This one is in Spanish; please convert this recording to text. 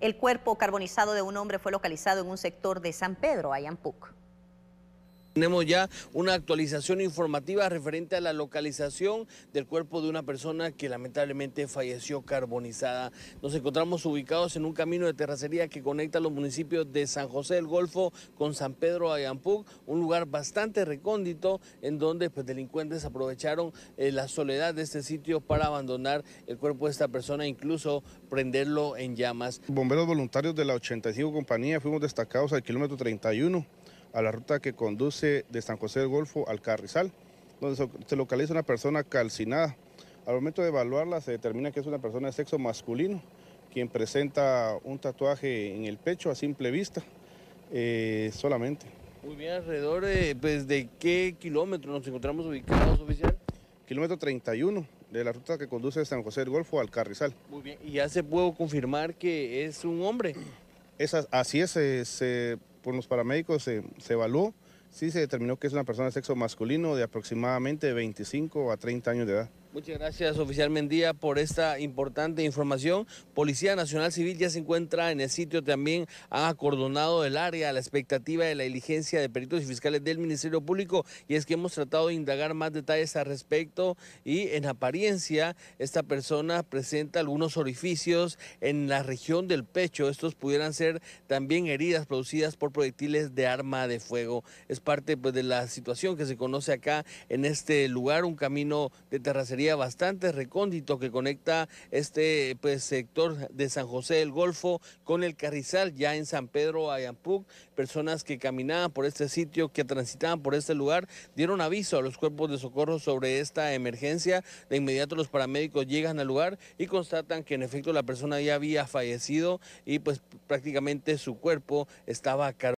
El cuerpo carbonizado de un hombre fue localizado en un sector de San Pedro, Ayampuc. Tenemos ya una actualización informativa referente a la localización del cuerpo de una persona que lamentablemente falleció carbonizada. Nos encontramos ubicados en un camino de terracería que conecta los municipios de San José del Golfo con San Pedro Ayampuc, un lugar bastante recóndito en donde pues, delincuentes aprovecharon eh, la soledad de este sitio para abandonar el cuerpo de esta persona e incluso prenderlo en llamas. Bomberos voluntarios de la 85 compañía fuimos destacados al kilómetro 31 a la ruta que conduce de San José del Golfo al Carrizal, donde se localiza una persona calcinada. Al momento de evaluarla se determina que es una persona de sexo masculino, quien presenta un tatuaje en el pecho a simple vista eh, solamente. Muy bien, alrededor pues, de, qué kilómetro nos encontramos ubicados, oficial. Kilómetro 31 de la ruta que conduce de San José del Golfo al Carrizal. Muy bien, y ya se puede confirmar que es un hombre. así es, eh, se, se por los paramédicos se, evaluó, sí se determinó que es una persona de sexo masculino de aproximadamente 25 a 30 años de edad. Muchas gracias, oficial Mendía, por esta importante información. Policía Nacional Civil ya se encuentra en el sitio también, ha acordonado el área a la expectativa de la diligencia de peritos y fiscales del Ministerio Público y es que hemos tratado de indagar más detalles al respecto y en apariencia esta persona presenta algunos orificios en la región del pecho. Estos pudieran ser también heridas producidas por proyectiles de arma de fuego. Es parte pues, de la situación que se conoce acá en este lugar, un camino de terracería bastante recóndito que conecta este pues, sector de San José del Golfo con el Carrizal, ya en San Pedro Ayampuc. Personas que caminaban por este sitio, que transitaban por este lugar, dieron aviso a los cuerpos de socorro sobre esta emergencia. De inmediato los paramédicos llegan al lugar y constatan que en efecto la persona ya había fallecido y pues prácticamente su cuerpo estaba cargado.